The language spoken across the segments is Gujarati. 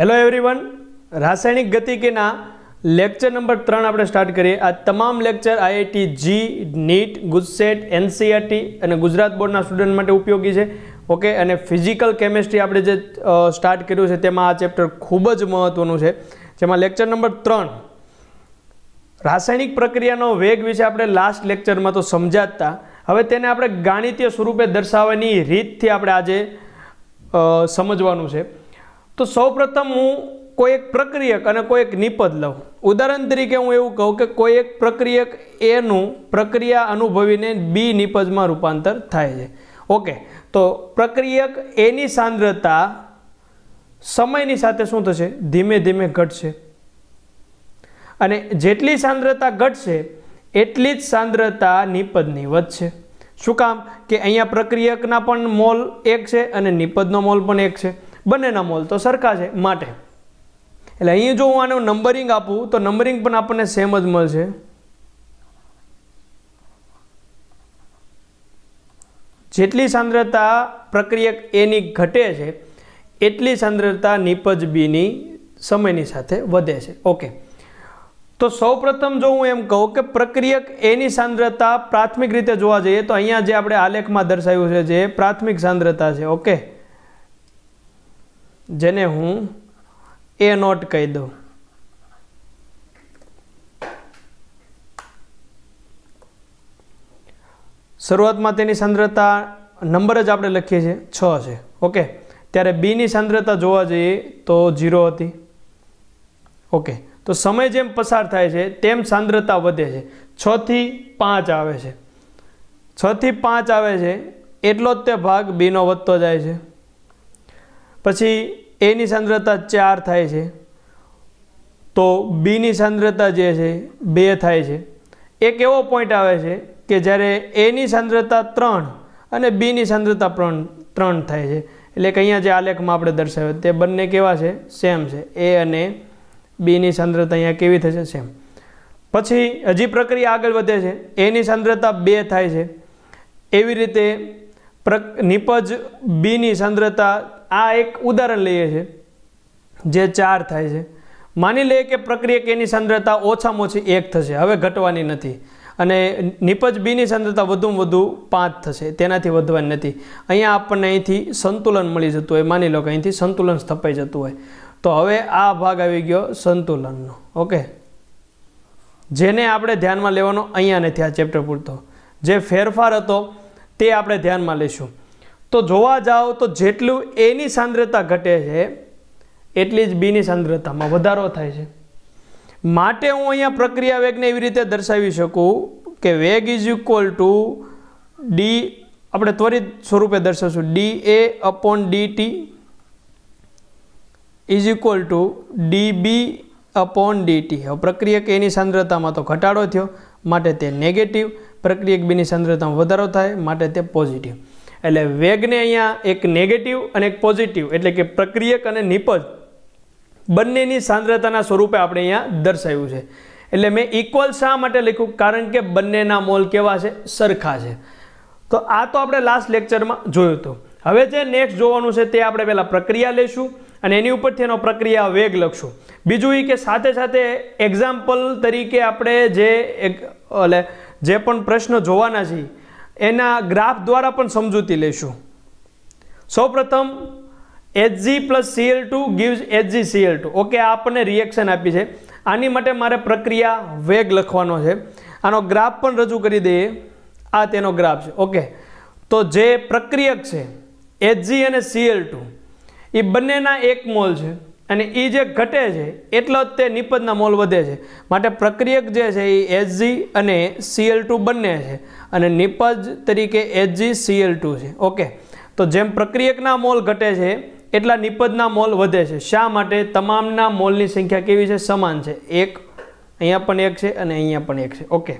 હેલો એવરીવન રાસાયણિક ગતિકીના લેક્ચર નંબર ત્રણ આપણે સ્ટાર્ટ કરીએ આ તમામ lecture IIT JEE NEET GUJCET NCERT અને ગુજરાત બોર્ડના સ્ટુડન્ટ માટે ઉપયોગી છે ઓકે અને ફિઝિકલ કેમેસ્ટ્રી આપણે જે સ્ટાર્ટ કર્યું છે તેમાં આ ચેપ્ટર ખૂબ જ મહત્ત્વનું છે જેમાં લેક્ચર નંબર ત્રણ રાસાયણિક પ્રક્રિયાનો વેગ વિશે આપણે લાસ્ટ લેક્ચરમાં તો સમજાતા હવે તેને આપણે ગાણિતીય સ્વરૂપે દર્શાવવાની રીતથી આપણે આજે સમજવાનું છે તો સૌ પ્રથમ હું કોઈ એક પ્રક્રિયક અને કોઈ એક નિપદ લઉં ઉદાહરણ તરીકે હું એવું કહું કે કોઈ એક પ્રક્રિયક એનું પ્રક્રિયા અનુભવીને બી નિપજમાં રૂપાંતર થાય છે ઓકે તો પ્રક્રિયક એની સાંદ્રતા સમયની સાથે શું થશે ધીમે ધીમે ઘટશે અને જેટલી સાંદ્રતા ઘટશે એટલી જ સાંદ્રતા નિપજની વધશે શું કામ કે અહીંયા પ્રક્રિયકના પણ મોલ એક છે અને નિપજનો મોલ પણ એક છે બંનેના મોલ તો સરખા છે માટે એટલે અહીં જો હું આનું નંબરિંગ આપું તો નંબરિંગ પણ આપણને સેમ જ મળશે જેટલી સાંદ્રતા પ્રક્રિયક એની ઘટે છે એટલી સાંદ્રતા નિપજ બીની સમયની સાથે વધે છે ઓકે તો સૌ પ્રથમ જો હું એમ કહું કે પ્રક્રિયક એની સાંદ્રતા પ્રાથમિક રીતે જોવા જઈએ તો અહીંયા જે આપણે આલેખમાં દર્શાવ્યું છે જે પ્રાથમિક સાંદ્રતા છે ઓકે જેને હું એ નોટ કહી દઉં શરૂઆતમાં તેની સાંદ્રતા નંબર જ આપણે લખીએ છીએ છ છે ઓકે ત્યારે બીની સાંદ્રતા જોવા જઈએ તો ઝીરો હતી ઓકે તો સમય જેમ પસાર થાય છે તેમ સાંદ્રતા વધે છે છથી પાંચ આવે છે છથી પાંચ આવે છે એટલો જ તે ભાગ બીનો વધતો જાય છે પછી એની સાંદ્રતા ચાર થાય છે તો બીની સાંદ્રતા જે છે બે થાય છે એક એવો પોઈન્ટ આવે છે કે જ્યારે એની સાંદ્રતા ત્રણ અને બીની સાંદ્રતા પણ ત્રણ થાય છે એટલે કે અહીંયા જે આલેખમાં આપણે દર્શાવ્યો તે બંને કેવા છે સેમ છે એ અને બીની સાંદ્રતા અહીંયા કેવી થશે સેમ પછી હજી પ્રક્રિયા આગળ વધે છે એની સાંદ્રતા બે થાય છે એવી રીતે પ્ર નિપજ બીની સાંદ્રતા આ એક ઉદાહરણ લઈએ છીએ જે ચાર થાય છે માની લઈએ કે પ્રક્રિયક એની સાંદ્રતા ઓછામાં ઓછી એક થશે હવે ઘટવાની નથી અને નિપજ બીની સાંદ્રતા વધુમાં વધુ પાંચ થશે તેનાથી વધવાની નથી અહીંયા આપણને અહીંથી સંતુલન મળી જતું હોય માની લો કે અહીંથી સંતુલન સ્થપાઈ જતું હોય તો હવે આ ભાગ આવી ગયો સંતુલનનો ઓકે જેને આપણે ધ્યાનમાં લેવાનો અહીંયા નથી આ ચેપ્ટર પૂરતો જે ફેરફાર હતો તે આપણે ધ્યાનમાં લઈશું તો જોવા જાઓ તો જેટલું એની સાંદ્રતા ઘટે છે એટલી જ બીની સાંદ્રતામાં વધારો થાય છે માટે હું અહીંયા પ્રક્રિયા વેગને એવી રીતે દર્શાવી શકું કે વેગ ઇઝ ઇક્વલ ટુ ડી આપણે ત્વરિત સ્વરૂપે દર્શાવશું D A upon D T is equal to D B upon D T હવે પ્રક્રિયક એની સાંદ્રતામાં તો ઘટાડો થયો માટે તે નેગેટિવ પ્રક્રિયક બીની સાંદ્રતામાં વધારો થાય માટે તે પોઝિટિવ એટલે વેગને અહીંયા એક નેગેટિવ અને એક પોઝિટિવ એટલે કે પ્રક્રિયક અને નિપજ બંનેની સાંદ્રતાના સ્વરૂપે આપણે અહીંયા દર્શાવ્યું છે એટલે મેં ઇક્વલ શા માટે લખ્યું કારણ કે બંનેના મોલ કેવા છે સરખા છે તો આ તો આપણે લાસ્ટ લેક્ચરમાં જોયું હતું હવે જે નેક્સ્ટ જોવાનું છે તે આપણે પહેલાં પ્રક્રિયા લઈશું અને એની ઉપરથી એનો પ્રક્રિયા વેગ લખશું બીજું એ કે સાથે સાથે એક્ઝામ્પલ તરીકે આપણે જે એક એટલે જે પણ પ્રશ્ન જોવાના છીએ એના ગ્રાફ દ્વારા પણ સમજૂતી લેશું સૌપ્રથમ HG plus CL two gives HG CL two okay આપણને રિએક્શન આપી છે આની માટે મારે પ્રક્રિયા વેગ લખવાનો છે આનો ગ્રાફ પણ રજૂ કરી દઈએ આ તેનો ગ્રાફ છે ઓકે તો જે પ્રક્રિયક છે એચજી અને સીએલ ટુ એ બંનેના એક મોલ છે અને એ જે ઘટે છે એટલો જ તે નિપજના મોલ વધે છે માટે પ્રક્રિયક જે છે એ એચજી અને સીએલ ટુ બંને છે અને નિપજ તરીકે એચજીસીએલ ટુ છે ઓકે તો જેમ પ્રક્રિયકના મોલ ઘટે છે એટલા નિપજના મોલ વધે છે શા માટે તમામના મોલની સંખ્યા કેવી છે સમાન છે એક અહીંયા પણ એક છે અને અહીંયા પણ એક છે ઓકે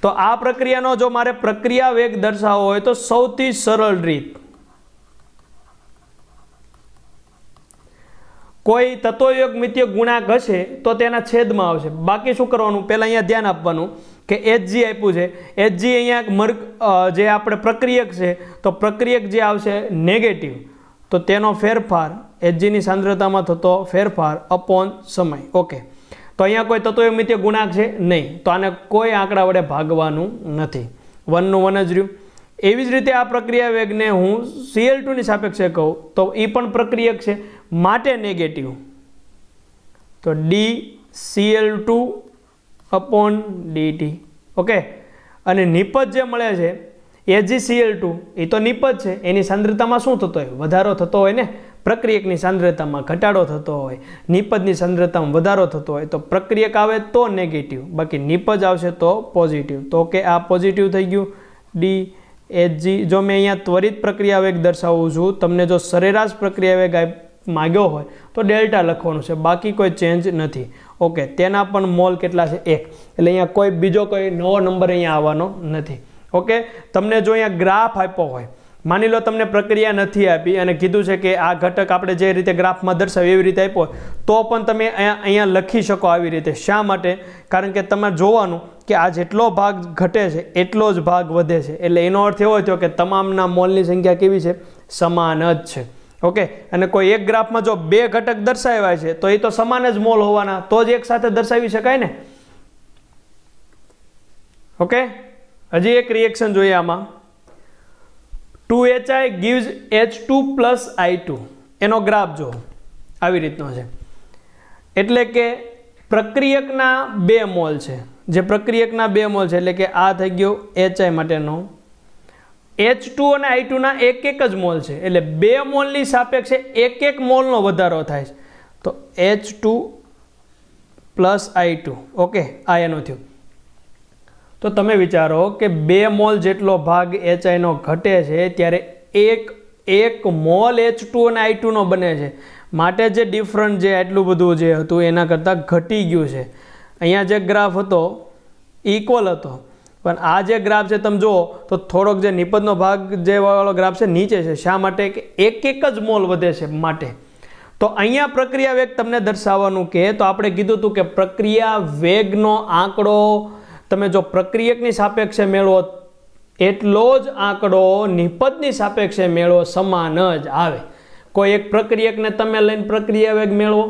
તો આ પ્રક્રિયાનો જો મારે પ્રક્રિયા વેગ દર્શાવવો હોય તો સૌથી સરળ રીત કોઈ તત્વયોગ મિત્ય ગુણાંક હશે તો તેના છેદમાં આવશે બાકી શું કરવાનું પહેલાં અહીંયા ધ્યાન આપવાનું કે એચજી આપ્યું છે એચજી અહીંયા મર્ક જે આપણે પ્રક્રિયક છે તો પ્રક્રિયક જે આવશે નેગેટિવ તો તેનો ફેરફાર એચજીની સાંદ્રતામાં થતો ફેરફાર અપોન સમય ઓકે તો અહીંયા કોઈ તત્વમિત્ય ગુણાંક છે નહીં તો આને કોઈ આંકડા વડે ભાગવાનું નથી વનનું વન જ રહ્યું એવી જ રીતે આ પ્રક્રિયા વેગને હું સીએલ ટુની સાપેક્ષે કહું તો એ પણ પ્રક્રિયક છે માટે નેગેટિવ તો D CL two upon DT okay અને નિપજ જે મળે છે એજીસીએલ ટુ એ તો નિપજ છે એની સાંદ્રતામાં શું થતો હોય વધારો થતો હોય ને પ્રક્રિયકની સાંદ્રતામાં ઘટાડો થતો હોય નિપજની સાંદ્રતામાં વધારો થતો હોય તો પ્રક્રિયક આવે તો નેગેટિવ બાકી નિપજ આવશે તો પોઝિટિવ તો કે આ પોઝિટિવ થઈ ગયું ડી એચજી જો મેં અહીંયા ત્વરિત પ્રક્રિયા વેગ દર્શાવું છું તમને જો સરેરાશ પ્રક્રિયા વેગ માગ્યો હોય તો ડેલ્ટા લખવાનું છે બાકી કોઈ ચેન્જ નથી ઓકે તેના પણ મોલ કેટલા છે એક એટલે અહીંયા કોઈ બીજો કોઈ નવો નંબર અહીંયા આવવાનો નથી ઓકે તમને જો અહીંયા ગ્રાફ આપ્યો હોય માની લો તમને પ્રક્રિયા નથી આપી અને કીધું છે કે આ ઘટક આપણે જે રીતે ગ્રાફમાં દર્શાવી એવી રીતે આપ્યો તો પણ તમે અહીંયા લખી શકો આવી રીતે શા માટે કારણ કે તમે જોવાનું કે આ જેટલો ભાગ ઘટે છે એટલો જ ભાગ વધે છે એટલે એનો અર્થ એવો થયો કે તમામના મોલની સંખ્યા કેવી છે સમાન જ છે ઓકે અને કોઈ એક ગ્રાફમાં જો બે ઘટક દર્શાવ્યા છે તો એ તો સમાન જ મોલ હોવાના તો જ એક સાથે દર્શાવી શકાય ને ઓકે હજી એક રિએક્શન જોઈએ આમાં two H I gives H two plus I two એનો ગ્રાફ જો આવી રીતનો છે એટલે કે પ્રક્રિયકના બે મોલ છે જે પ્રક્રિયકના બે મોલ છે એટલે કે આ થઈ ગયો એચ આઈ માટેનો એચ ટુ અને આઈ ટુના એક એક જ મોલ છે એટલે બે મોલની સાપેક્ષે એક એક મોલનો વધારો થાય છે તો H two plus I two okay આ એનું થયું તો તમે વિચારો કે બે મોલ જેટલો ભાગ એચઆઈનો ઘટે છે ત્યારે એક એક મોલ એચ ટુ અને આઈ ટુનો બને છે માટે જે ડિફરન્ટ જે આટલું બધું જે હતું એના કરતાં ઘટી ગયું છે અહીંયા જે ગ્રાફ હતો ઇક્વલ હતો પણ આ જે ગ્રાફ છે તમે જુઓ તો થોડોક જે નિપજનો ભાગ જે વાળો ગ્રાફ છે નીચે છે શા માટે કે એક એક જ મોલ વધે છે માટે તો અહીંયા પ્રક્રિયા વેગ તમને દર્શાવવાનું કે તો આપણે કીધું હતું કે પ્રક્રિયા વેગનો આંકડો તમે જો પ્રક્રિયકની સાપેક્ષે મેળવો એટલો જ આંકડો નિપજની સાપેક્ષે મેળવો સમાન જ આવે કોઈ એક પ્રક્રિયકને તમે લઈને પ્રક્રિયા વેગ મેળવો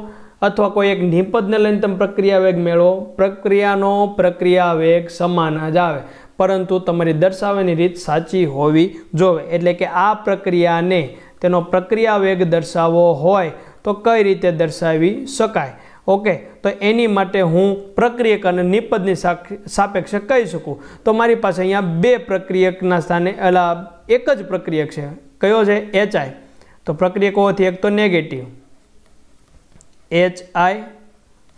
અથવા કોઈ એક નિપદને લઈને તમે પ્રક્રિયા વેગ મેળવો પ્રક્રિયાનો પ્રક્રિયા વેગ સમાન જ આવે પરંતુ તમારી દર્શાવવાની રીત સાચી હોવી જોવે એટલે કે આ પ્રક્રિયાને તેનો પ્રક્રિયા વેગ દર્શાવવો હોય તો કઈ રીતે દર્શાવી શકાય ઓકે તો એની માટે હું પ્રક્રિયક અને નિપજની સાપેક્ષ કહી શકું તો મારી પાસે અહીંયા બે પ્રક્રિયકના સ્થાને એટલે એક જ પ્રક્રિયક છે કયો છે એચઆઈ તો પ્રક્રિયક હોવાથી એક તો negative H I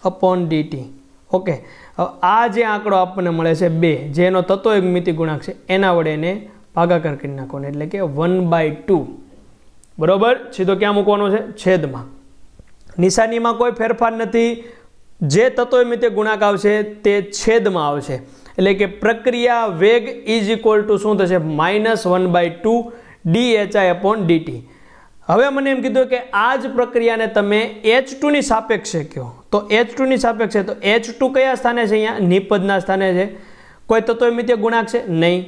upon DT okay હવે આ જે આંકડો આપણને મળે છે બે જેનો તત્વ એક મિતિ ગુણાંક છે એના વડે એને ભાગાકાર કરી નાખવાનો એટલે કે વન બાય ટુ બરોબર સીધો ક્યાં મૂકવાનો છે છેદમાં નિશાનીમાં કોઈ ફેરફાર નથી જે તત્વ મિતિ ગુણાંક આવશે તે છેદમાં આવશે એટલે કે પ્રક્રિયા વેગ ઇઝ ઇક્વલ ટુ શું થશે minus one by two D H I upon DT હવે મને એમ કીધું કે આ જ પ્રક્રિયાને તમે એચ ટુની સાપેક્ષે કહો તો એચ ટુની સાપેક્ષે તો એચ ટુ કયા સ્થાને છે અહીંયા નિપદના સ્થાને છે કોઈ તત્વમિત્ય ગુણાંક છે નહીં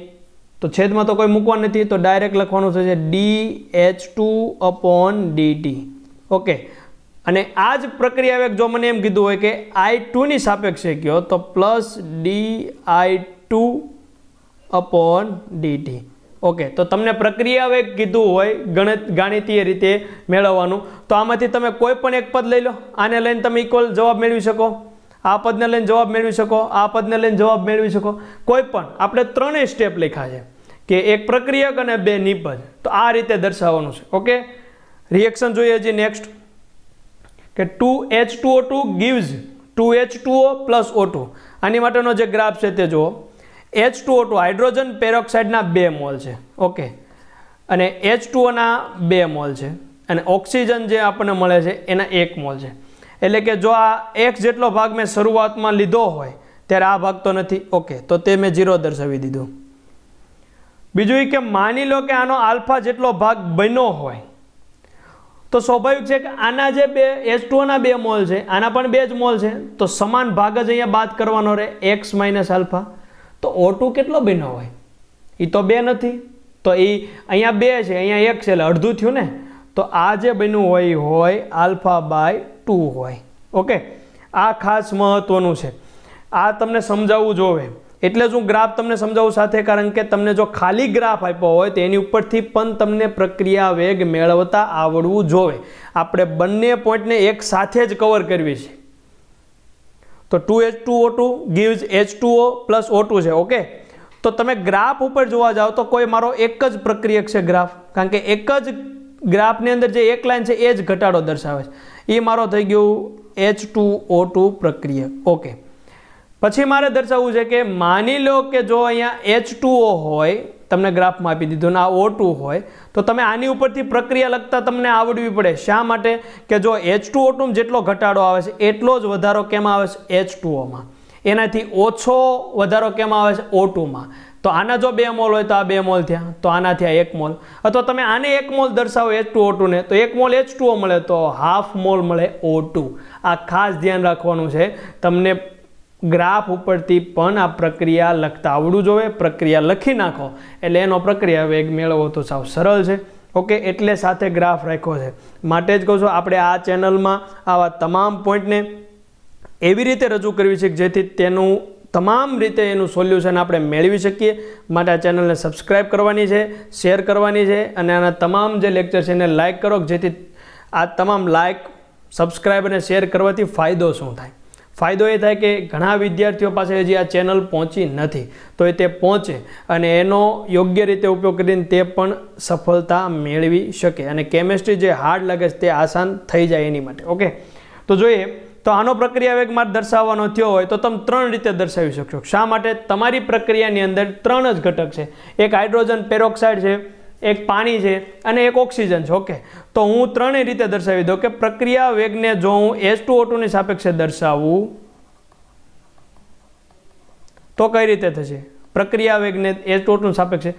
તો છેદમાં તો કોઈ મૂકવા નથી તો ડાયરેક્ટ લખવાનું થશે D H two upon DT okay અને આ જ પ્રક્રિયા વેગ જો મને એમ કીધું હોય કે આઈ ટુની સાપેક્ષે કયો તો plus D I two upon DT okay તો તમને પ્રક્રિયા વેગ કીધું હોય ગણિત ગાણિતીય રીતે મેળવવાનું તો આમાંથી તમે કોઈ પણ એક પદ લઈ લો આને લઈને તમે ઇક્વલ જવાબ મેળવી શકો આ પદને લઈને જવાબ મેળવી શકો આ પદને લઈને જવાબ મેળવી શકો કોઈ પણ આપણે ત્રણેય સ્ટેપ લખ્યા છે કે એક પ્રક્રિયક અને બે નિપજ તો આ રીતે દર્શાવવાનું છે ઓકે રિએક્શન જોઈએ છીએ નેક્સ્ટ કે two H two O two gives two H two O plus O two આની માટેનો જે ગ્રાફ છે તે જુઓ એચ ટુ ટુ હાઇડ્રોજન પેરોક્સાઇડના બે મોલ છે ઓકે અને એચ ટુઓના બે મોલ છે અને ઓક્સિજન જે આપણને મળે છે એના એક મોલ છે એટલે કે જો આ એક જેટલો ભાગ મેં શરૂઆતમાં લીધો હોય ત્યારે આ ભાગ તો નથી ઓકે તો તે મેં જીરો દર્શાવી દીધું બીજું એ કે માની લો કે આનો આલ્ફા જેટલો ભાગ બન્યો હોય તો સ્વાભાવિક છે કે આના જે બે એચ ટુઓના બે મોલ છે આના પણ બે જ મોલ છે તો સમાન ભાગ જ અહીંયા બાદ કરવાનો રહે એક્સ માઇનસ આલ્ફા તો ઓ કેટલો બન્યો હોય એ તો બે નથી તો એ અહીંયા બે છે અહીંયા એક છે એટલે અડધું થયું ને તો આ જે બન્યું હોય એ હોય આલ્ફા બાય ટુ હોય ઓકે આ ખાસ મહત્ત્વનું છે આ તમને સમજાવવું જોવે એટલે જ હું ગ્રાફ તમને સમજાવું સાથે કારણ કે તમને જો ખાલી ગ્રાફ આપ્યો હોય તો એની ઉપરથી પણ તમને પ્રક્રિયા વેગ મેળવતા આવડવું જોવે આપણે બંને પોઈન્ટને એક સાથે જ કવર કરવી છે તો two H two O two gives H two O plus O two છે ઓકે તો તમે ગ્રાફ ઉપર જોવા જાઓ તો કોઈ મારો એક જ પ્રક્રિયક છે ગ્રાફ કારણ કે એક જ ગ્રાફની અંદર જે એક લાઇન છે એ જ ઘટાડો દર્શાવે છે એ મારો થઈ ગયું એચ ટુ ઓ ટુ પ્રક્રિયક ઓકે પછી મારે દર્શાવવું છે કે માની લો કે જો અહીંયા એચ ટુ ઓ હોય તમને ગ્રાફમાં આપી દીધું ને આ ઓ ટુ હોય તો તમે આની ઉપરથી પ્રક્રિયા લખતા તમને આવડવી પડે શા માટે કે જો એચ ટુ જેટલો ઘટાડો આવે છે એટલો જ વધારો કેમ આવે છે એચ એનાથી ઓછો વધારો કેમ આવે છે ઓ ટુમાં તો આના જો બે મોલ હોય તો આ બે મોલ થયા તો આના થયા એક મોલ અથવા તમે આને એક મોલ દર્શાવો એચ ટુ ઓટુને તો એક મોલ એચ મળે તો હાફ મોલ મળે ઓ આ ખાસ ધ્યાન રાખવાનું છે તમને ગ્રાફ ઉપરથી પણ આ પ્રક્રિયા લખતા આવડું જોઈએ પ્રક્રિયા લખી નાખો એટલે એનો પ્રક્રિયા વેગ મેળવવો તો સાવ સરળ છે ઓકે એટલે સાથે ગ્રાફ રાખ્યો છે માટે જ કહું છું આપણે આ ચેનલમાં આવા તમામ પોઈન્ટને એવી રીતે રજૂ કરવી છે જેથી તેનું તમામ રીતે એનું સોલ્યુશન આપણે મેળવી શકીએ માટે આ ચેનલને સબસ્ક્રાઈબ કરવાની છે શેર કરવાની છે અને આના તમામ જે લેક્ચર છે એને લાઇક કરો જેથી આ તમામ લાઇક સબસ્ક્રાઈબ અને શેર કરવાથી ફાયદો શું થાય ફાયદો એ થાય કે ઘણા વિદ્યાર્થીઓ પાસે હજી આ ચેનલ પહોંચી નથી તો એ તે પહોંચે અને એનો યોગ્ય રીતે ઉપયોગ કરીને તે પણ સફળતા મેળવી શકે અને કેમેસ્ટ્રી જે હાર્ડ લાગે છે તે આસાન થઈ જાય એની માટે ઓકે તો જોઈએ તો આનો પ્રક્રિયા વેગ માર્ગ દર્શાવવાનો થયો હોય તો તમે ત્રણ રીતે દર્શાવી શકશો શા માટે તમારી પ્રક્રિયાની અંદર ત્રણ જ ઘટક છે એક હાઇડ્રોજન પેરોક્સાઇડ છે એક પાણી છે અને એક ઓક્સિજન છે ઓકે તો હું ત્રણેય રીતે દર્શાવી દઉં કે પ્રક્રિયા વેગને જો હું એસ ટુ ઓટુની સાપેક્ષે દર્શાવું તો કઈ રીતે થશે પ્રક્રિયા વેગને એસ ટુ ઓટુની સાપેક્ષે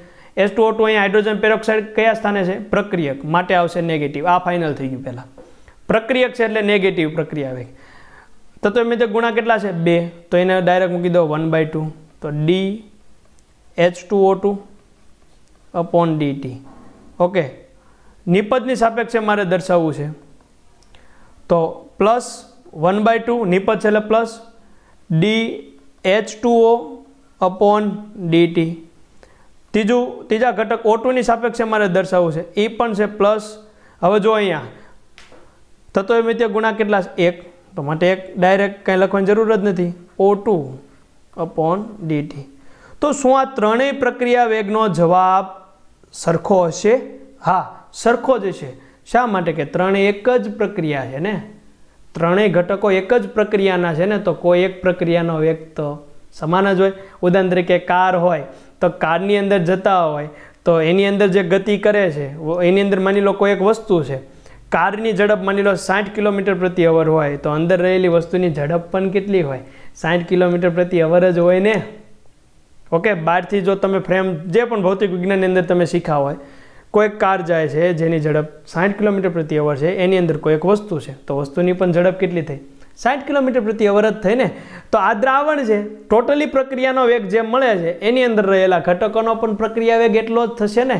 એસ ટુ ઓટુ અહીં હાઇડ્રોજન પેરોક્સાઇડ કયા સ્થાને છે પ્રક્રિયક માટે આવશે નેગેટિવ આ ફાઇનલ થઈ ગયું પહેલાં પ્રક્રિયક છે એટલે નેગેટિવ પ્રક્રિયા વેગ તો તત્વ મિત્ર ગુણા કેટલા છે બે તો એને ડાયરેક્ટ મૂકી દો વન બાય ટુ તો D H two O two upon DT okay નિપજની સાપેક્ષે મારે દર્શાવવું છે તો પ્લસ વન બાય ટુ નિપજ છે એટલે plus D H ટુઓ upon D T ત્રીજું ત્રીજા ઘટક ઓ ટુની સાપેક્ષે મારે દર્શાવવું છે એ પણ છે પ્લસ હવે જો અહીંયા થતો એમ ત્યાં ગુણા કેટલા એક તો માટે એક ડાયરેક્ટ કંઈ લખવાની જરૂર જ નથી ઓ ટુ અપોન ડીટી તો શું આ ત્રણેય પ્રક્રિયા વેગનો જવાબ સરખો હશે હા સરખો જ છે શા માટે કે ત્રણે એક જ પ્રક્રિયા છે ને ત્રણેય ઘટકો એક જ પ્રક્રિયાના છે ને તો કોઈ એક પ્રક્રિયાનો વ્યક્ત સમાન જ હોય ઉદાહરણ તરીકે કાર હોય તો કારની અંદર જતા હોય તો એની અંદર જે ગતિ કરે છે એની અંદર માની લો કોઈ એક વસ્તુ છે કારની ઝડપ માની લો સાઠ કિલોમીટર પ્રતિ અવર હોય તો અંદર રહેલી વસ્તુની ઝડપ પણ કેટલી હોય સાઠ કિલોમીટર પ્રતિ અવર જ હોય ને ઓકે બહારથી જો તમે ફ્રેમ જે પણ ભૌતિક વિજ્ઞાનની અંદર તમે શીખા હોય કોઈક કાર જાય છે જેની ઝડપ સાઠ કિલોમીટર પ્રતિ અવર છે એની અંદર કોઈ એક વસ્તુ છે તો વસ્તુની પણ ઝડપ કેટલી થઈ સાઠ કિલોમીટર પ્રતિ અવર જ થઈ ને તો આ દ્રાવણ છે ટોટલી પ્રક્રિયાનો વેગ જે મળે છે એની અંદર રહેલા ઘટકોનો પણ પ્રક્રિયા વેગ એટલો જ થશે ને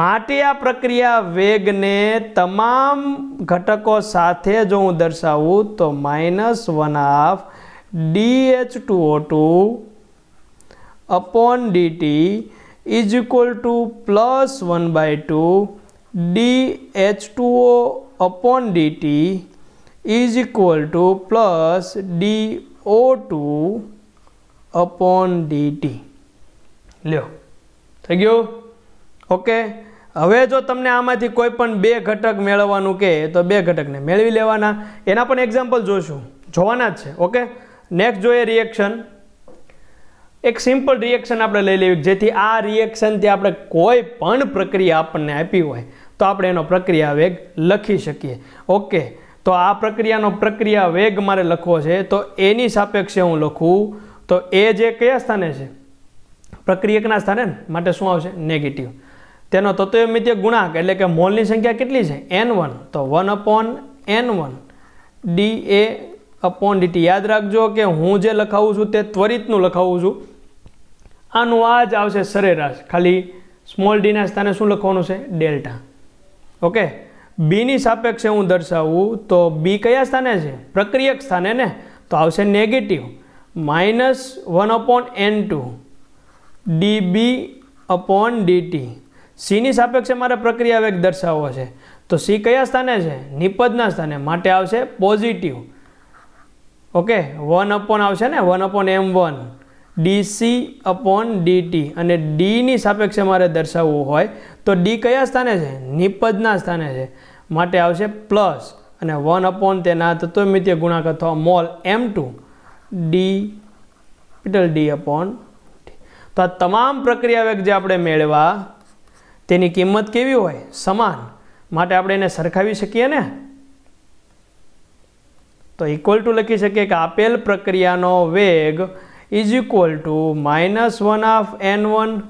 માટે આ પ્રક્રિયા વેગને તમામ ઘટકો સાથે જો હું દર્શાવું તો minus one half d H two O two upon dt is upon dt is equal to plus 1 by upon dt is dt two plus d O two upon dt લ્યો થઈ ગયું ઓકે હવે જો તમને આમાંથી કોઈ પણ બે ઘટક મેળવવાનું કહે તો બે ઘટકને મેળવી લેવાના એના પણ એક્ઝામ્પલ જોશું જોવાના જ છે ઓકે નેક્સ્ટ જોઈએ રિએક્શન એક સિમ્પલ રિએક્શન આપણે લઈ લેવી જેથી આ રિએક્શનથી આપણે કોઈ પણ પ્રક્રિયા આપણને આપી હોય તો આપણે એનો પ્રક્રિયા વેગ લખી શકીએ ઓકે તો આ પ્રક્રિયાનો પ્રક્રિયા વેગ મારે લખવો છે તો એની સાપેક્ષે હું લખું તો એ જે કયા સ્થાને છે પ્રક્રિયકના સ્થાને માટે શું આવશે નેગેટિવ તેનો તત્વમિત્ય ગુણાંક એટલે કે મોલની સંખ્યા કેટલી છે એન વન તો one upon n one d A upon dt યાદ રાખજો કે હું જે લખાવું છું તે ત્વરિતનું લખાવું છું આનું આ જ આવશે સરેરાશ ખાલી સ્મોલ ડીના સ્થાને શું લખવાનું છે ડેલ્ટા ઓકે બીની સાપેક્ષે હું દર્શાવું તો બી કયા સ્થાને છે પ્રક્રિયક સ્થાને ને તો આવશે negative minus one upon n two D B upon dt સીની સાપેક્ષે મારે પ્રક્રિયા વેગ દર્શાવવો છે તો સી કયા સ્થાને છે નિપજના સ્થાને માટે આવશે પોઝિટિવ ઓકે વન અપોન આવશે ને one upon m one dc upon dt અને ડીની સાપેક્ષે મારે દર્શાવવું હોય તો ડી કયા સ્થાને છે નિપજના સ્થાને છે માટે આવશે પ્લસ અને વન અપોન તેના તત્વમિત્ય ગુણાક અથવા મોલ એમ ટુ ડી કેટલ ડી અપોન તો આ તમામ પ્રક્રિયા વેગ જે આપણે મેળવા તેની કિંમત કેવી હોય સમાન માટે આપણે એને સરખાવી શકીએ ને તો ઇક્વલ ટુ લખી શકીએ કે આપેલ પ્રક્રિયાનો વેગ is equal to minus 1 of n1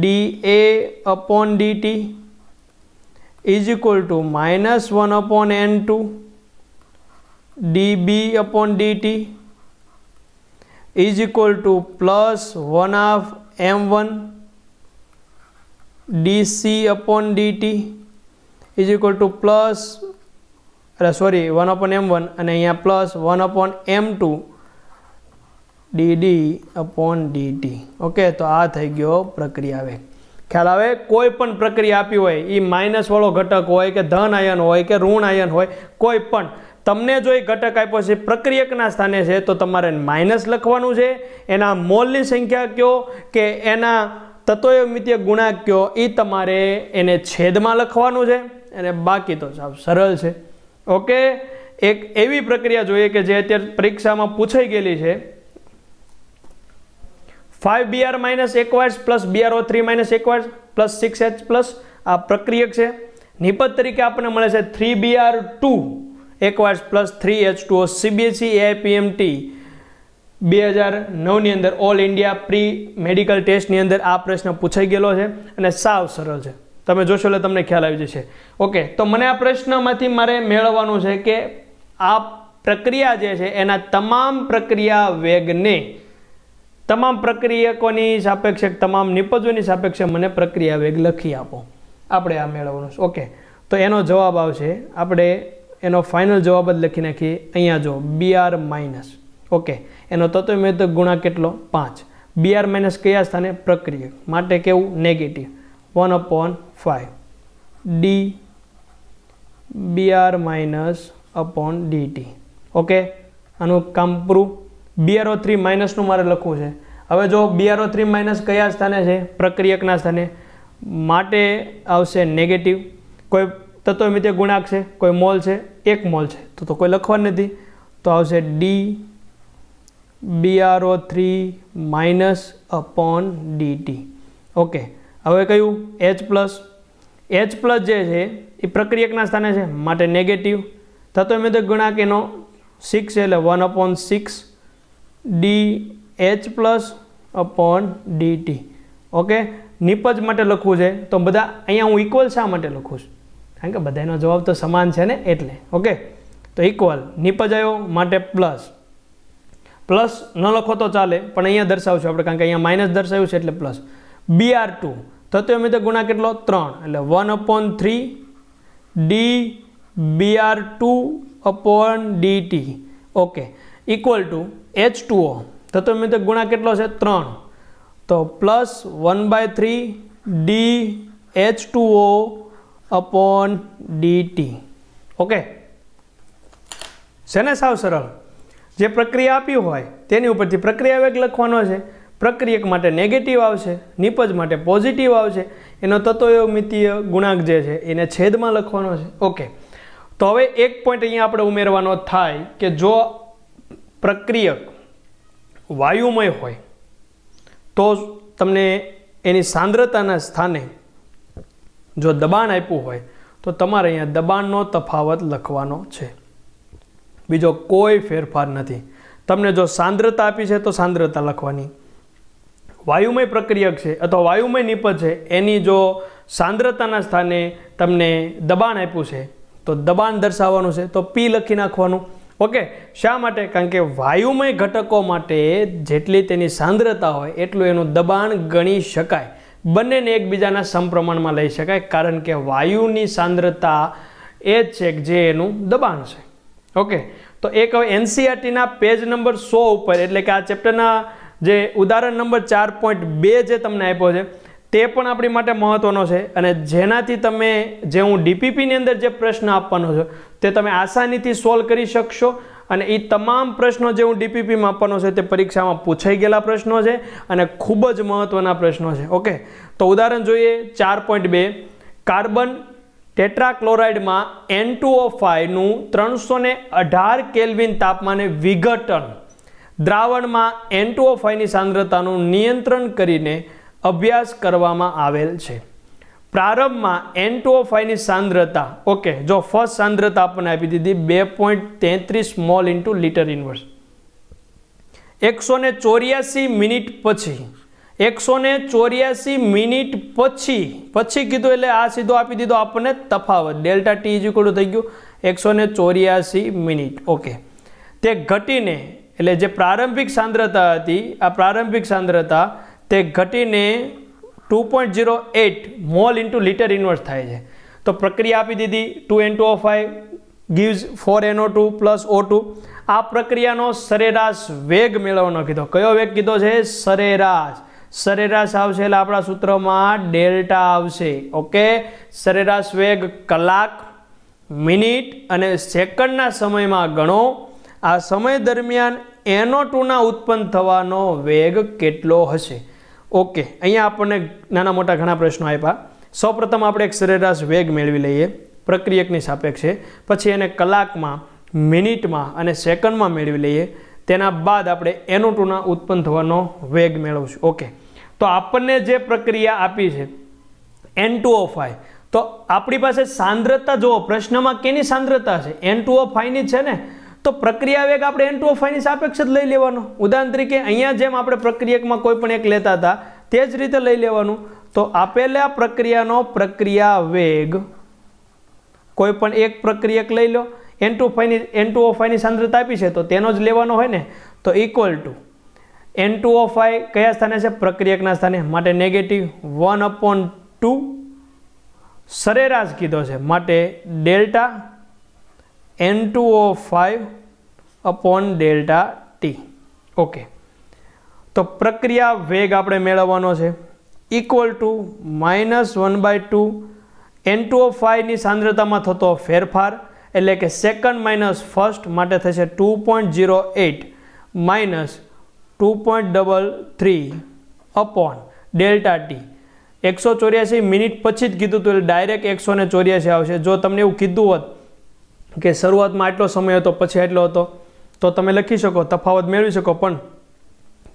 dA upon dt is equal to minus 1 upon n2 dB upon dt is equal to plus 1 of m1 dc upon dt is equal to plus sorry 1 upon m1 And here plus 1 upon m2 d d upon d dt okay તો આ થઈ ગયો પ્રક્રિયા વેગ ખ્યાલ આવે કોઈ પણ પ્રક્રિયા આપી હોય એ માઇનસવાળો ઘટક હોય કે ધન આયન હોય કે ઋણ આયન હોય કોઈ પણ તમને જો એ ઘટક આપ્યો છે પ્રક્રિયકના સ્થાને છે તો તમારે માઇનસ લખવાનું છે એના મોલની સંખ્યા કયો કે એના તત્વયોમિતીય ગુણાક કયો એ તમારે એને છેદમાં લખવાનું છે અને બાકી તો સાવ સરળ છે ઓકે એક એવી પ્રક્રિયા જોઈએ કે જે અત્યારે પરીક્ષામાં પૂછાઈ ગયેલી છે five Br minus aqueous plus BrO three minus aqueous plus six H plus આ પ્રક્રિયક છે નિપજ તરીકે આપણને મળે છે three Br two aqueous plus three H two CBSE AIPMT બે હજાર નવની અંદર ઓલ ઇન્ડિયા પ્રી મેડિકલ ટેસ્ટની અંદર આ પ્રશ્ન પૂછાઈ ગયેલો છે અને સાવ સરળ છે તમે જોશો એટલે તમને ખ્યાલ આવી જશે ઓકે તો મને આ પ્રશ્નમાંથી મારે મેળવવાનું છે કે આ પ્રક્રિયા જે છે એના તમામ પ્રક્રિયા વેગને તમામ પ્રક્રિયકોની સાપેક્ષે તમામ નિપજોની સાપેક્ષે મને પ્રક્રિયા વેગ લખી આપો આપણે આ મેળવવાનું ઓકે તો એનો જવાબ આવશે આપણે એનો ફાઇનલ જવાબ જ લખી નાખીએ અહીંયા જો બી આર માઇનસ ઓકે એનો તત્વમેતક ગુણા કેટલો પાંચ બી આર માઇનસ કયા સ્થાને પ્રક્રિય માટે કેવું negative one upon five d B R minus upon DT okay આનું કામ પ્રૂફ બીઆરઓ થ્રી માઇનસનું મારે લખવું છે હવે જો બીઆરઓ થ્રી માઇનસ કયા સ્થાને છે પ્રક્રિયકના સ્થાને માટે આવશે નેગેટિવ કોઈ તત્વ મિત્ય ગુણાક છે કોઈ મોલ છે એક મોલ છે તો તો કોઈ લખવાનું નથી તો આવશે d BrO three minus upon DT okay હવે કયું એચ પ્લસ એચ પ્લસ જે છે એ પ્રક્રિયકના સ્થાને છે માટે નેગેટિવ તત્વ મિત્ય ગુણાક એનો સિક્સ એટલે one upon six d H plus upon DT okay નિપજ માટે લખવું છે તો બધા અહીંયા હું ઇક્વલ શા માટે લખું છું કારણ કે બધાનો જવાબ તો સમાન છે ને એટલે ઓકે તો ઇક્વલ નિપજ આવ્યો માટે પ્લસ પ્લસ ન લખો તો ચાલે પણ અહીંયા દર્શાવશું આપણે કારણ કે અહીંયા માઇનસ દર્શાવ્યું છે એટલે પ્લસ બી આર ટુ થતો એમ ગુણા કેટલો ત્રણ એટલે one upon three d B R two upon DT okay equal to H two o થતો ગુણા કેટલો છે ત્રણ તો plus one by three d H ટુઓ upon DT okay શેને સાવ સરળ જે પ્રક્રિયા આપી હોય તેની ઉપરથી પ્રક્રિયા વેગ લખવાનો છે પ્રક્રિયક માટે નેગેટિવ આવશે નિપજ માટે પોઝિટિવ આવશે એનો તત્વયોમિતીય ગુણાંક જે છે એને છેદમાં લખવાનો છે ઓકે તો હવે એક પોઈન્ટ અહીંયા આપણે ઉમેરવાનો થાય કે જો પ્રક્રિયક વાયુમય હોય તો તમને એની સાંદ્રતાના સ્થાને જો દબાણ આપ્યું હોય તો તમારે અહીંયા દબાણનો તફાવત લખવાનો છે બીજો કોઈ ફેરફાર નથી તમને જો સાંદ્રતા આપી છે તો સાંદ્રતા લખવાની વાયુમય પ્રક્રિયક છે અથવા વાયુમય નિપજ છે એની જો સાંદ્રતાના સ્થાને તમને દબાણ આપ્યું છે તો દબાણ દર્શાવવાનું છે તો પી લખી નાખવાનું ઓકે શા માટે કારણ કે વાયુમય ઘટકો માટે જેટલી તેની સાંદ્રતા હોય એટલું એનું દબાણ ગણી શકાય બંનેને એકબીજાના સમપ્રમાણમાં લઈ શકાય કારણ કે વાયુની સાંદ્રતા એ જ છે જે એનું દબાણ છે ઓકે તો એક હવે એનસીઆરટીના e પેજ નંબર સો ઉપર એટલે કે આ ચેપ્ટરના જે ઉદાહરણ નંબર ચાર પોઈન્ટ બે જે તમને આપ્યો છે તે પણ આપણી માટે મહત્ત્વનો છે અને જેનાથી તમે જે હું ડીપીપીની અંદર જે પ્રશ્ન આપવાનો છે તે તમે આસાનીથી સોલ્વ કરી શકશો અને એ તમામ પ્રશ્નો જે હું ડીપીપીમાં આપવાનો છે તે પરીક્ષામાં પૂછાઈ ગયેલા પ્રશ્નો છે અને ખૂબ જ મહત્ત્વના પ્રશ્નો છે ઓકે તો ઉદાહરણ જોઈએ ચાર પોઈન્ટ બે કાર્બન ટેટ્રાક્લોરાઇડમાં એન ટુ ઓ ફાઈવનું ત્રણસો ને અઢાર કેલ્વિન તાપમાને વિઘટન દ્રાવણમાં એન ટુ ફાઈવની સાંદ્રતાનું નિયંત્રણ કરીને અભ્યાસ કરવામાં આવેલ છે પ્રારંભમાં એન્ટોફાઈની સાંદ્રતા ઓકે જો ફર્સ્ટ સાંદ્રતા આપણને આપી દીધી બે પોઈન્ટ તેત્રીસ મોલ ઇન્ટુ લીટર ઇન્વર્સ એકસો ને ચોર્યાસી મિનિટ પછી એકસો ને ચોર્યાસી મિનિટ પછી પછી કીધું એટલે આ સીધો આપી દીધો આપણને તફાવત ડેલ્ટા ટી ઇઝ થઈ ગયું એકસો ને ચોર્યાસી મિનિટ ઓકે તે ઘટીને એટલે જે પ્રારંભિક સાંદ્રતા હતી આ પ્રારંભિક સાંદ્રતા તે ઘટીને two point zero eight mole into litre inverse થાય છે તો પ્રક્રિયા આપી દીધી two N two five gives four NO two plus O two આ પ્રક્રિયાનો સરેરાશ વેગ મેળવવાનો કીધો કયો વેગ કીધો છે સરેરાશ સરેરાશ આવશે એટલે આપણા સૂત્રમાં ડેલ્ટા આવશે ઓકે સરેરાશ વેગ કલાક મિનિટ અને સેકન્ડના સમયમાં ગણો આ સમય દરમિયાન એનો ટુના ઉત્પન્ન થવાનો વેગ કેટલો હશે ઓકે અહીંયા આપણને નાના મોટા ઘણા પ્રશ્નો આપ્યા સૌપ્રથમ આપણે એક સરેરાશ વેગ મેળવી લઈએ પ્રક્રિયકની સાપેક્ષે પછી એને કલાકમાં મિનિટમાં અને સેકન્ડમાં મેળવી લઈએ તેના બાદ આપણે એનો ટુના ઉત્પન્ન થવાનો વેગ મેળવશું ઓકે તો આપણને જે પ્રક્રિયા આપી છે એન ટુ ઓ તો આપણી પાસે સાંદ્રતા જુઓ પ્રશ્નમાં કેની સાંદ્રતા છે એન ટુ ઓ ફાઈની છે ને તો પ્રક્રિયા વેગ આપણે એન ટુ ઓફ ફાઈની સાપેક્ષ જ લઈ લેવાનો ઉદાહરણ તરીકે અહીંયા જેમ આપણે પ્રક્રિયકમાં કોઈ પણ એક લેતા હતા તે જ રીતે લઈ લેવાનું તો આપેલા પ્રક્રિયાનો પ્રક્રિયા વેગ કોઈ પણ એક પ્રક્રિયક લઈ લો એન ટુ ફાઈની એન ટુ ઓફ ફાઈની સાંદ્રતા આપી છે તો તેનો જ લેવાનો હોય ને તો equal to N two of I કયા સ્થાને છે પ્રક્રિયકના સ્થાને માટે નેગેટિવ વન અપોન ટુ સરેરાશ કીધો છે માટે delta N two O five upon delta t okay તો પ્રક્રિયા વેગ આપણે મેળવવાનો છે equal to minus one by two N two O ફાઇવની સાંદ્રતામાં થતો ફેરફાર એટલે કે સેકન્ડ માઇનસ ફર્સ્ટ માટે થશે two point zero eight minus two point double three upon delta t એકસો ચોર્યાસી મિનિટ પછી જ કીધું હતું એટલે ડાયરેક્ટ એકસો ને ચોર્યાસી આવશે જો તમને એવું કીધું હોત કે શરૂઆતમાં આટલો સમય હતો પછી આટલો હતો તો તમે લખી શકો તફાવત મેળવી શકો પણ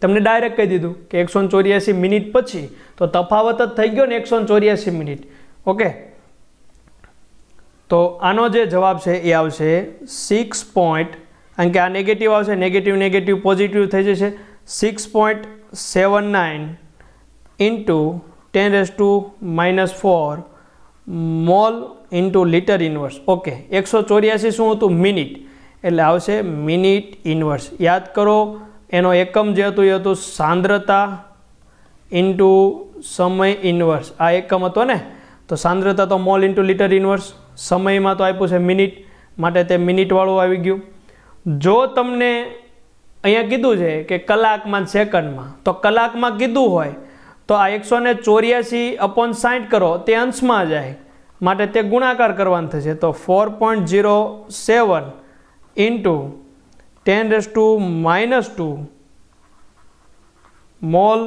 તમને ડાયરેક્ટ કહી દીધું કે એકસો ચોર્યાસી મિનિટ પછી તો તફાવત જ થઈ ગયો ને એકસો ચોર્યાસી મિનિટ ઓકે તો આનો જે જવાબ છે એ આવશે સિક્સ પોઈન્ટ કારણ કે આ નેગેટિવ આવશે નેગેટિવ નેગેટિવ પોઝિટિવ થઈ જશે six point seven nine into ten raise to minus four mole into litre inverse okay એકસો ચોર્યાસી શું હતું મિનિટ એટલે આવશે મિનિટ ઇન્વર્સ યાદ કરો એનો એકમ જે હતું એ હતું સાંદ્રતા ઇન્ટુ સમય ઇન્વર્સ આ એકમ હતો ને તો સાંદ્રતા તો મોલ ઇન્ટુ લીટર ઇન્વર્સ સમયમાં તો આપ્યું છે મિનિટ માટે તે મિનિટવાળું આવી ગયું જો તમને અહીંયા કીધું છે કે કલાકમાં સેકન્ડમાં તો કલાકમાં કીધું હોય તો આ એકસો ને ચોર્યાસી અપોન સાઠ કરો તે અંશમાં જાય માટે તે ગુણાકાર કરવાનું થશે તો four point zero seven into ten raise to minus two mole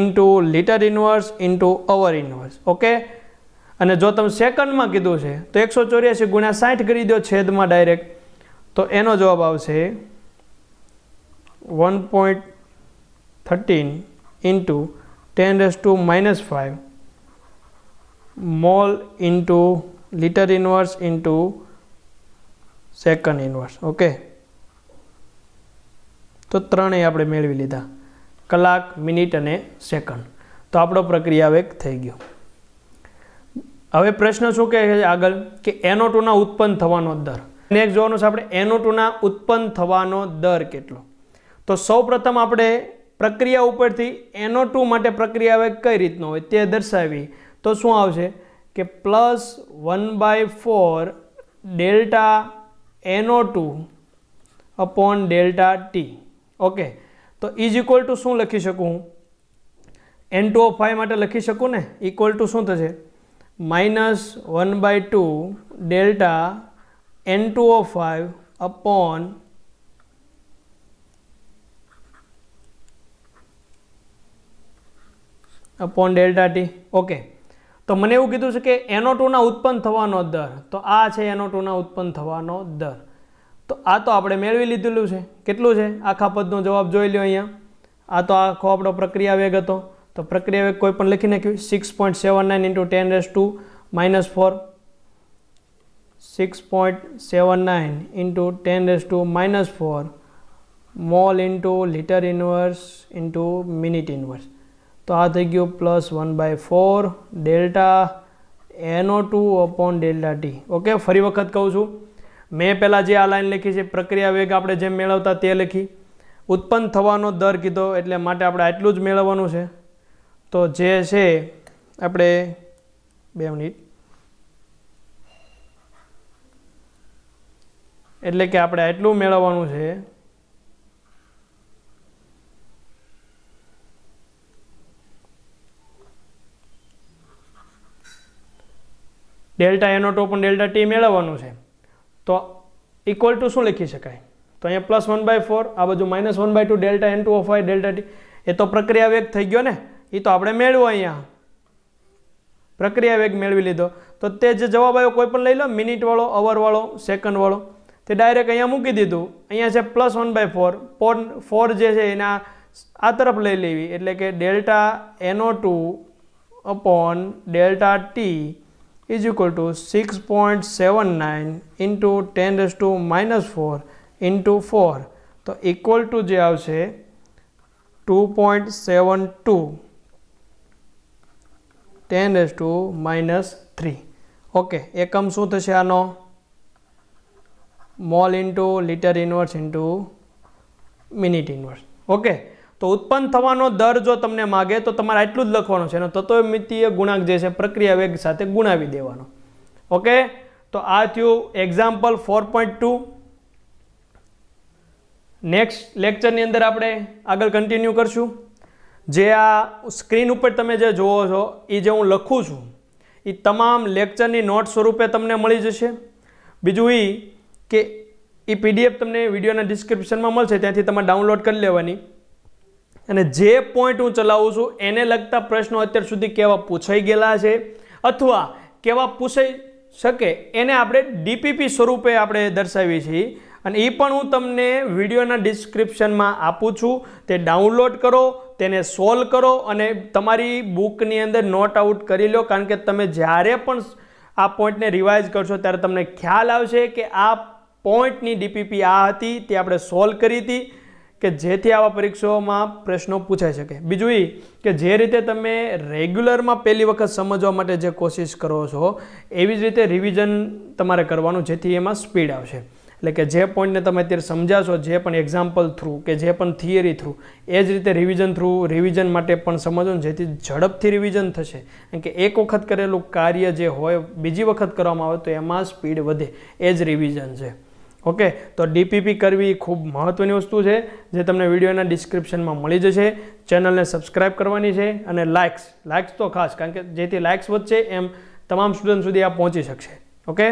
into litre inverse into hour inverse okay અને જો તમે સેકન્ડમાં કીધું છે તો એકસો ચોર્યાસી ગુણ્યા સાઠ કરી દો છેદમાં ડાયરેક્ટ તો એનો જવાબ આવશે one point thirteen into 10 raised to minus 5 mole into liter inverse into second inverse okay તો ત્રણેય આપણે મેળવી લીધા કલાક મિનિટ અને સેકન્ડ તો આપણો પ્રક્રિયા વેગ થઈ ગયો હવે પ્રશ્ન શું કહે છે આગળ કે એનો ટુના ઉત્પન્ન થવાનો દર નેક્સ્ટ જોવાનું છે આપણે એનો ટુના ઉત્પન્ન થવાનો દર કેટલો તો સૌ આપણે પ્રક્રિયા ઉપરથી એનો ટુ માટે પ્રક્રિયા હવે કઈ રીતનો હોય તે દર્શાવી તો શું આવશે કે plus one by four delta NO two upon delta t okay તો ઇઝ ઇક્વલ ટુ શું લખી શકું હું એન ટુ ઓફ ફાઈ માટે લખી શકું ને ઇક્વલ ટુ શું થશે minus one by two delta N two O five upon upon delta t okay તો મને એવું કીધું છે કે એનો ટુના ઉત્પન્ન થવાનો દર તો આ છે એનો ટુના ઉત્પન્ન થવાનો દર તો આ તો આપણે મેળવી લીધેલું છે કેટલું છે આખા પદનો જવાબ જોઈ લો અહીંયા આ તો આખો આપણો પ્રક્રિયા વેગ હતો તો પ્રક્રિયા વેગ કોઈ પણ લખી નાખ્યું six point seven nine into ten raise to minus four six point seven nine into ten raise to minus four mole into litre inverse into minute inverse તો આ થઈ ગયું plus one by four delta NO two upon delta t okay ફરી વખત કહું છું મેં પહેલાં જે આ લાઈન લખી છે પ્રક્રિયા વેગ આપણે જેમ મેળવતા તે લખી ઉત્પન્ન થવાનો દર કીધો એટલે માટે આપણે આટલું જ મેળવવાનું છે તો જે છે આપણે બે મિનિટ એટલે કે આપણે આટલું મેળવવાનું છે ડેલ્ટા એનો ટોપ અને ડેલ્ટા ટી મેળવવાનું છે તો ઇક્વલ ટુ શું લખી શકાય તો અહીંયા પ્લસ વન બાય ફોર આ બધું minus one by two delta N two of Y delta t એ તો પ્રક્રિયા વેગ થઈ ગયો ને એ તો આપણે મેળવો અહીંયા પ્રક્રિયા વેગ મેળવી લીધો તો તે જે જવાબ આવ્યો કોઈ પણ લઈ લો મિનિટવાળો અવરવાળો સેકન્ડવાળો તે ડાયરેક્ટ અહીંયા મૂકી દીધું અહીંયા છે plus one by four four four જે છે એના આ તરફ લઈ લેવી એટલે કે delta NO two upon delta t is equal to 6.79 into 10 raise to minus four into four તો ઇક્વલ ટુ જે આવશે two point seven two ten raise to minus three okay એકમ શું થશે આનો mole into litre inverse into minute inverse okay તો ઉત્પન્ન થવાનો દર જો તમને માગે તો તમારે આટલું જ લખવાનું છે અને તત્વમિતીય ગુણાંક જે છે પ્રક્રિયા વેગ સાથે ગુણાવી દેવાનો ઓકે તો આ થયું example four point two next લેક્ચરની અંદર આપણે આગળ કન્ટિન્યુ કરશું જે આ સ્ક્રીન ઉપર તમે જે જુઓ છો એ જે હું લખું છું એ તમામ લેક્ચરની નોટ સ્વરૂપે તમને મળી જશે બીજું એ કે એ પીડીએફ તમને વિડીયોના ડિસ્ક્રિપ્શનમાં મળશે ત્યાંથી તમે ડાઉનલોડ કરી લેવાની અને જે પોઈન્ટ હું ચલાવું છું એને લગતા પ્રશ્નો અત્યાર સુધી કેવા પૂછાઈ ગયેલા છે અથવા કેવા પૂછાઈ શકે એને આપણે ડીપીપી સ્વરૂપે આપણે દર્શાવીએ છીએ અને એ પણ હું તમને વિડીયોના ડિસ્ક્રિપ્શનમાં આપું છું તે ડાઉનલોડ કરો તેને સોલ્વ કરો અને તમારી બુકની અંદર નોટ આઉટ કરી લો કારણ કે તમે જ્યારે પણ આ પોઈન્ટને રિવાઇઝ કરશો ત્યારે તમને ખ્યાલ આવશે કે આ પોઈન્ટની ડીપીપી આ હતી તે આપણે સોલ્વ કરી હતી કે જેથી આવા પરીક્ષાઓમાં પ્રશ્નો પૂછાઈ શકે બીજું એ કે જે રીતે તમે રેગ્યુલરમાં પહેલી વખત સમજવા માટે જે કોશિશ કરો છો એવી જ રીતે રિવિઝન તમારે કરવાનું જેથી એમાં સ્પીડ આવશે એટલે કે જે પોઈન્ટને તમે અત્યારે સમજાશો જે પણ એક્ઝામ્પલ થ્રુ કે જે પણ થિયરી થ્રુ એ જ રીતે રિવિઝન થ્રુ રિવિઝન માટે પણ સમજો ને જેથી ઝડપથી રિવિઝન થશે કેમ કે એક વખત કરેલું કાર્ય જે હોય બીજી વખત કરવામાં આવે તો એમાં સ્પીડ વધે એ જ રિવિઝન છે ઓકે તો ડીપીપી કરવી ખૂબ મહત્ત્વની વસ્તુ છે જે તમને વિડીયોના ડિસ્ક્રિપ્શનમાં મળી જશે ચેનલને સબસ્ક્રાઇબ કરવાની છે અને લાઇક્સ લાઇક્સ તો ખાસ કારણ કે જેથી લાઇક્સ વધશે એમ તમામ સ્ટુડન્ટ સુધી આ પહોંચી શકશે ઓકે